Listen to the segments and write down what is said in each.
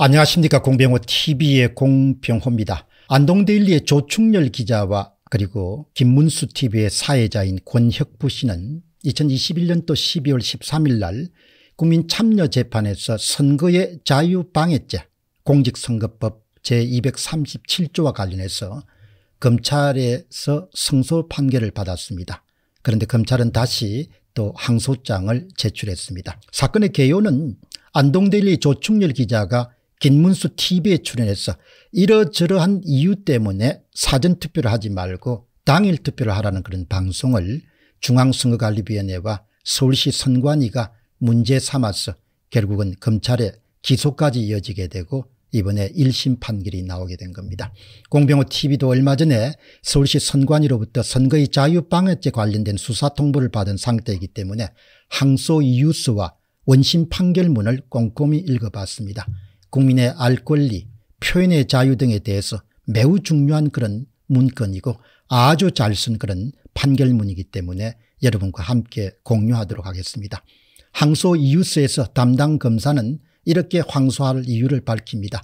안녕하십니까 공병호 tv의 공병호입니다. 안동데일리의 조충렬 기자와 그리고 김문수 tv의 사회자인 권혁부 씨는 2021년도 12월 13일 날 국민참여재판에서 선거의 자유방해죄 공직선거법 제237조와 관련해서 검찰에서 승소 판결을 받았습니다. 그런데 검찰은 다시 또 항소장을 제출했습니다. 사건의 개요는 안동데일리 조충렬 기자가 김문수 TV에 출연해서 이러저러한 이유 때문에 사전투표를 하지 말고 당일 투표를 하라는 그런 방송을 중앙선거관리위원회와 서울시 선관위가 문제 삼아서 결국은 검찰에 기소까지 이어지게 되고 이번에 1심 판결이 나오게 된 겁니다. 공병호 tv도 얼마 전에 서울시 선관위로부터 선거의 자유방해죄 관련된 수사 통보를 받은 상태이기 때문에 항소 이유서와 원심 판결문을 꼼꼼히 읽어봤습니다. 국민의 알 권리, 표현의 자유 등에 대해서 매우 중요한 그런 문건이고 아주 잘 쓴 그런 판결문이기 때문에 여러분과 함께 공유하도록 하겠습니다. 항소 이유서에서 담당 검사는 이렇게 황소할 이유를 밝힙니다.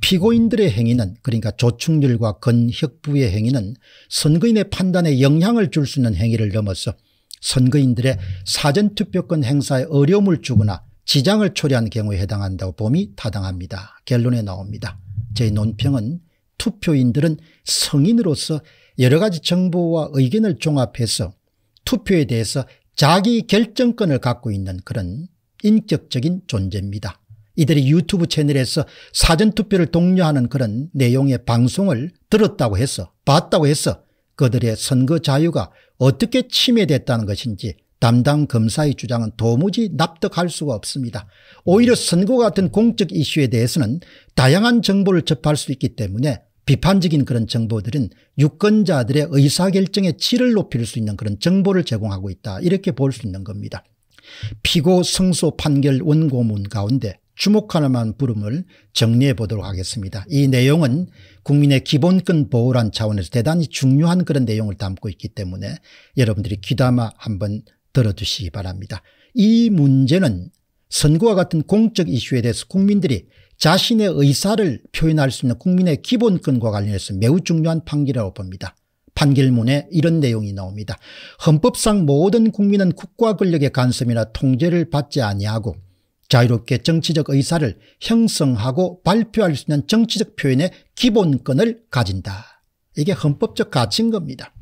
피고인들의 행위는 그러니까 조충률과 건혁부의 행위는 선거인의 판단에 영향을 줄 수 있는 행위를 넘어서 선거인들의 사전투표권 행사에 어려움을 주거나 지장을 초래한 경우에 해당한다고 봄이 타당합니다. 결론에 나옵니다. 제 논평은 투표인들은 성인으로서 여러 가지 정보와 의견을 종합해서 투표에 대해서 자기 결정권을 갖고 있는 그런 인격적인 존재입니다. 이들이 유튜브 채널에서 사전투표를 독려하는 그런 내용의 방송을 들었다고 해서 봤다고 해서 그들의 선거 자유가 어떻게 침해됐다는 것인지 담당 검사의 주장은 도무지 납득할 수가 없습니다. 오히려 선거 같은 공적 이슈에 대해서는 다양한 정보를 접할 수 있기 때문에 비판적인 그런 정보들은 유권자들의 의사결정의 질을 높일 수 있는 그런 정보를 제공하고 있다 이렇게 볼 수 있는 겁니다. 피고 승소 판결 원고문 가운데 주목 하나만 부름을 정리해 보도록 하겠습니다. 이 내용은 국민의 기본권 보호란 차원에서 대단히 중요한 그런 내용을 담고 있기 때문에 여러분들이 귀담아 한번 들어주시기 바랍니다. 이 문제는 선거와 같은 공적 이슈에 대해서 국민들이 자신의 의사를 표현할 수 있는 국민의 기본권과 관련해서 매우 중요한 판결이라고 봅니다. 판결문에 이런 내용이 나옵니다. 헌법상 모든 국민은 국가 권력의 간섭이나 통제를 받지 아니하고 자유롭게 정치적 의사를 형성하고 발표할 수 있는 정치적 표현의 기본권을 가진다. 이게 헌법적 가치인 겁니다.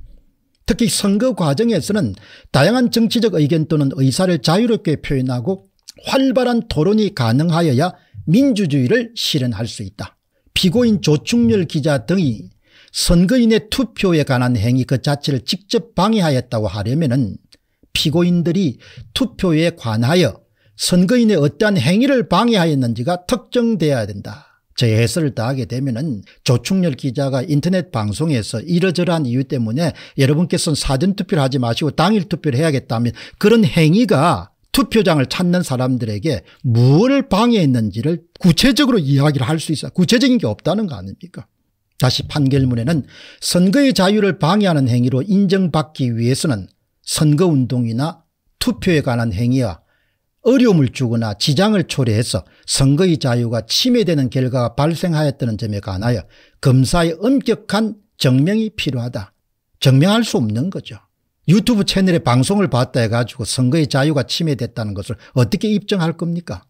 특히 선거 과정에서는 다양한 정치적 의견 또는 의사를 자유롭게 표현하고 활발한 토론이 가능하여야 민주주의를 실현할 수 있다. 피고인 조충렬 기자 등이 선거인의 투표에 관한 행위 그 자체를 직접 방해하였다고 하려면 은 피고인들이 투표에 관하여 선거인의 어떠한 행위를 방해하였는지가 특정돼야 된다. 재해설을 다하게 되면은 조충렬 기자가 인터넷 방송에서 이러저러한 이유 때문에 여러분께서는 사전투표를 하지 마시고 당일 투표를 해야겠다면 그런 행위가 투표장을 찾는 사람들에게 무엇을 방해했는지를 구체적으로 이야기를 할 수 있어요. 구체적인 게 없다는 거 아닙니까? 다시 판결문에는 선거의 자유를 방해하는 행위로 인정받기 위해서는 선거운동이나 투표에 관한 행위와 어려움을 주거나 지장을 초래해서 선거의 자유가 침해되는 결과가 발생하였다는 점에 관하여 검사의 엄격한 증명이 필요하다. 증명할 수 없는 거죠. 유튜브 채널에 방송을 봤다 해가지고 선거의 자유가 침해됐다는 것을 어떻게 입증할 겁니까?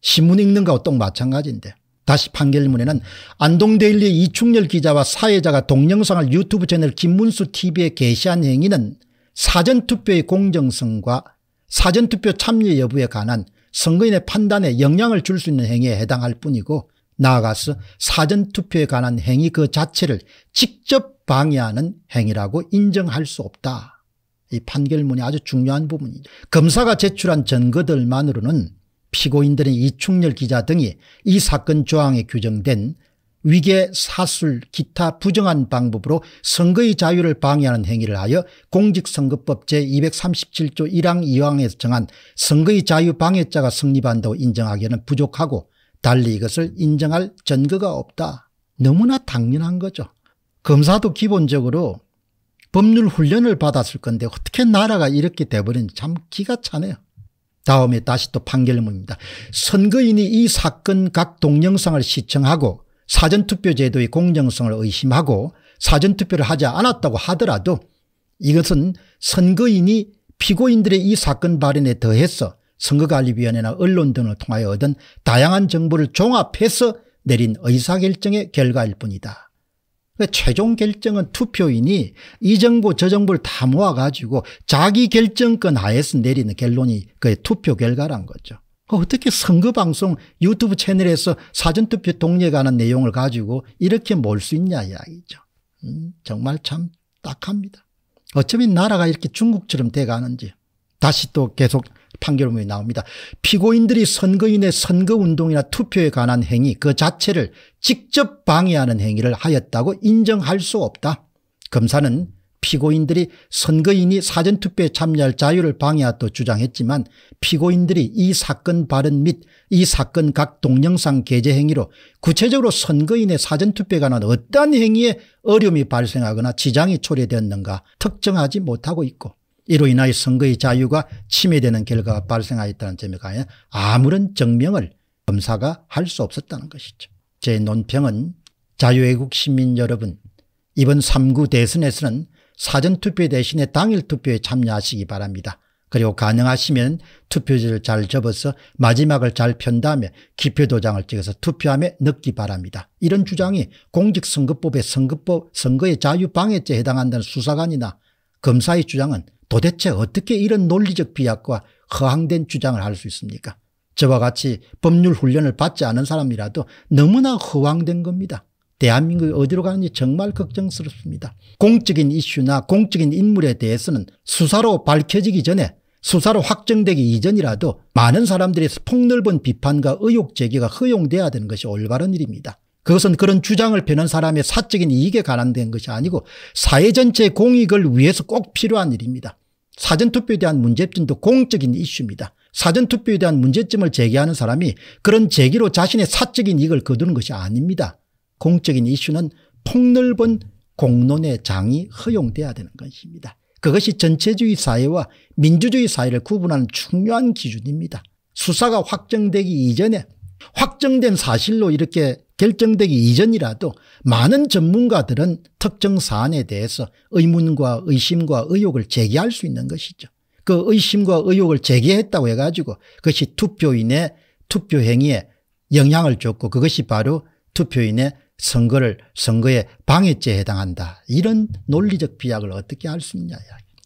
신문 읽는 거하고 똑 마찬가지인데. 다시 판결문에는 안동데일리의 이충렬 기자와 사회자가 동영상을 유튜브 채널 김문수 TV에 게시한 행위는 사전투표의 공정성과 사전투표 참여 여부에 관한 선거인의 판단에 영향을 줄 수 있는 행위에 해당할 뿐이고 나아가서 사전투표에 관한 행위 그 자체를 직접 방해하는 행위라고 인정할 수 없다. 이 판결문이 아주 중요한 부분이죠. 검사가 제출한 증거들만으로는 피고인들의 이충렬 기자 등이 이 사건 조항에 규정된 위계, 사술, 기타 부정한 방법으로 선거의 자유를 방해하는 행위를 하여 공직선거법 제237조 1항 2항에서 정한 선거의 자유 방해자가 성립한다고 인정하기에는 부족하고 달리 이것을 인정할 전거가 없다. 너무나 당연한 거죠. 검사도 기본적으로 법률 훈련을 받았을 건데 어떻게 나라가 이렇게 돼버린지 참 기가 차네요. 다음에 다시 또 판결문입니다. 선거인이 이 사건 각 동영상을 시청하고 사전투표 제도의 공정성을 의심하고 사전투표를 하지 않았다고 하더라도 이것은 선거인이 피고인들의 이 사건 발언에 더해서 선거관리위원회나 언론 등을 통하여 얻은 다양한 정보를 종합해서 내린 의사결정의 결과일 뿐이다. 그러니까 최종 결정은 투표인이 이 정보 저 정보를 다 모아가지고 자기 결정권 하에서 내리는 결론이 그의 투표 결과란 거죠. 어, 어떻게 선거방송 유튜브 채널에서 사전투표 동의에 관한 내용을 가지고 이렇게 몰 수 있냐 이야기죠. 음, 정말 참 딱합니다. 어쩌면 나라가 이렇게 중국처럼 돼가는지 다시 또 계속 판결문이 나옵니다. 피고인들이 선거인의 선거운동이나 투표에 관한 행위 그 자체를 직접 방해하는 행위를 하였다고 인정할 수 없다. 검사는 피고인들이 선거인이 사전투표에 참여할 자유를 방해하도 주장했지만 피고인들이 이 사건 발언 및 이 사건 각 동영상 게재 행위로 구체적으로 선거인의 사전투표에 관한 어떠한 행위에 어려움이 발생하거나 지장이 초래되었는가 특정하지 못하고 있고 이로 인하여 선거의 자유가 침해되는 결과가 발생하였다는 점에 관해 아무런 증명을 검사가 할 수 없었다는 것이죠. 제 논평은 자유외국 시민 여러분 이번 3구 대선에서는 사전투표 대신에 당일 투표에 참여하시기 바랍니다. 그리고 가능하시면 투표지를 잘 접어서 마지막을 잘 편 다음에 기표도장을 찍어서 투표함에 넣기 바랍니다. 이런 주장이 공직선거법의 선거법 선거의 자유방해죄에 해당한다는 수사관이나 검사의 주장은 도대체 어떻게 이런 논리적 비약과 허황된 주장을 할 수 있습니까? 저와 같이 법률 훈련을 받지 않은 사람이라도 너무나 허황된 겁니다. 대한민국이 어디로 가는지 정말 걱정스럽습니다. 공적인 이슈나 공적인 인물에 대해서는 수사로 밝혀지기 전에 수사로 확정되기 이전이라도 많은 사람들에서 폭넓은 비판과 의혹 제기가 허용돼야 되는 것이 올바른 일입니다. 그것은 그런 주장을 펴는 사람의 사적인 이익에 관한된 것이 아니고 사회 전체의 공익을 위해서 꼭 필요한 일입니다. 사전투표에 대한 문제점도 공적인 이슈입니다. 사전투표에 대한 문제점을 제기하는 사람이 그런 제기로 자신의 사적인 이익을 거두는 것이 아닙니다. 공적인 이슈는 폭넓은 공론의 장이 허용돼야 되는 것입니다. 그것이 전체주의 사회와 민주주의 사회를 구분하는 중요한 기준입니다. 수사가 확정되기 이전에 확정된 사실로 이렇게 결정되기 이전이라도 많은 전문가들은 특정 사안에 대해서 의문과 의심과 의혹을 제기할 수 있는 것이죠. 그 의심과 의혹을 제기했다고 해가지고 그것이 투표인의 투표 행위에 영향을 줬고 그것이 바로 투표인의 선거를 선거의 방해죄에 해당한다. 이런 논리적 비약을 어떻게 할 수 있냐.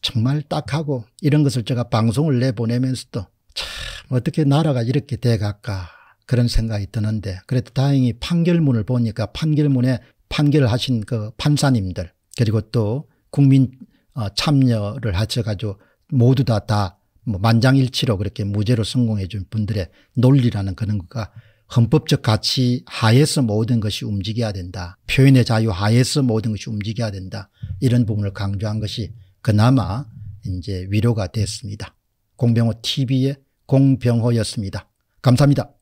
정말 딱하고 이런 것을 제가 방송을 내보내면서도 참 어떻게 나라가 이렇게 돼갈까 그런 생각이 드는데 그래도 다행히 판결문을 보니까 판결문에 판결하신 그 판사님들 그리고 또 국민 어, 참여를 하셔가지고 모두 다다 다 뭐 만장일치로 그렇게 무죄로 성공해 준 분들의 논리라는 그런 거가 헌법적 가치 하에서 모든 것이 움직여야 된다. 표현의 자유 하에서 모든 것이 움직여야 된다. 이런 부분을 강조한 것이 그나마 이제 위로가 됐습니다. 공병호 TV의 공병호였습니다. 감사합니다.